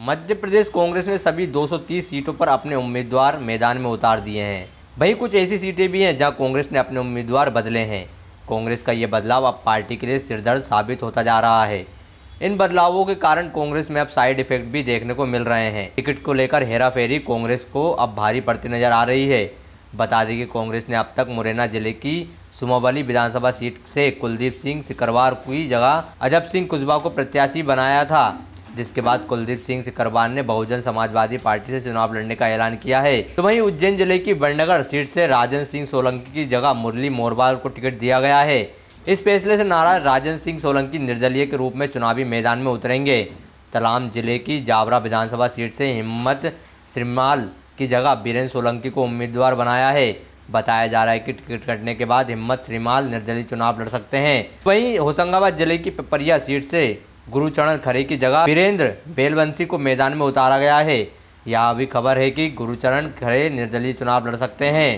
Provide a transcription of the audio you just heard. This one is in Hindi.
मध्य प्रदेश कांग्रेस ने सभी 230 सीटों पर अपने उम्मीदवार मैदान में उतार दिए हैं वहीं कुछ ऐसी सीटें भी हैं जहां कांग्रेस ने अपने उम्मीदवार बदले हैं कांग्रेस का ये बदलाव अब पार्टी के लिए सिरदर्द साबित होता जा रहा है इन बदलावों के कारण कांग्रेस में अब साइड इफेक्ट भी देखने को मिल रहे हैं टिकट को लेकर हेराफेरी कांग्रेस को अब भारी पड़ती नजर आ रही है बता दें कि कांग्रेस ने अब तक मुरैना जिले की सुमावली विधानसभा सीट से कुलदीप सिंह सिकरवार की जगह अजब सिंह कुशवाहा को प्रत्याशी बनाया था जिसके बाद कुलदीप सिंह सिकरवान ने बहुजन समाजवादी पार्टी से चुनाव लड़ने का ऐलान किया है तो वहीं उज्जैन जिले की बंडगढ़ सीट से राजन सिंह सोलंकी की जगह मुरली मोरवाल को टिकट दिया गया है इस फैसले से नाराज राजन सिंह सोलंकी निर्दलीय के रूप में चुनावी मैदान में उतरेंगे तलाम जिले की जावरा विधानसभा सीट से हिम्मत श्रीमाल की जगह बीरेन सोलंकी को उम्मीदवार बनाया है बताया जा रहा है कि टिकट कटने के बाद हिम्मत श्रीमाल निर्दलीय चुनाव लड़ सकते हैं वहीं होशंगाबाद जिले की पपरिया सीट से गुरुचरण खरे की जगह वीरेंद्र बेलवंशी को मैदान में उतारा गया है यह भी खबर है कि गुरुचरण खरे निर्दलीय चुनाव लड़ सकते हैं